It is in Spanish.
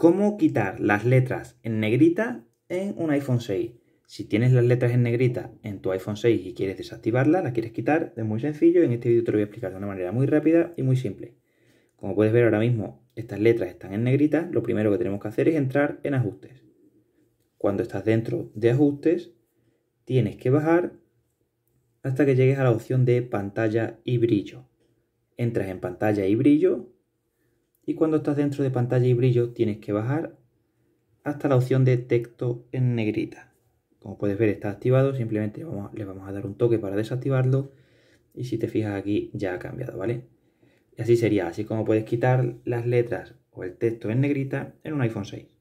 ¿Cómo quitar las letras en negrita en un iPhone 6? Si tienes las letras en negrita en tu iPhone 6 y quieres desactivarlas, las quieres quitar, es muy sencillo. En este vídeo te lo voy a explicar de una manera muy rápida y muy simple. Como puedes ver ahora mismo, estas letras están en negrita. Lo primero que tenemos que hacer es entrar en ajustes. Cuando estás dentro de ajustes, tienes que bajar hasta que llegues a la opción de pantalla y brillo. Entras en pantalla y brillo y cuando estás dentro de pantalla y brillo tienes que bajar hasta la opción de texto en negrita. Como puedes ver está activado, simplemente le vamos a dar un toque para desactivarlo y si te fijas aquí ya ha cambiado, ¿vale? Y así sería, así como puedes quitar las letras o el texto en negrita en un iPhone 6.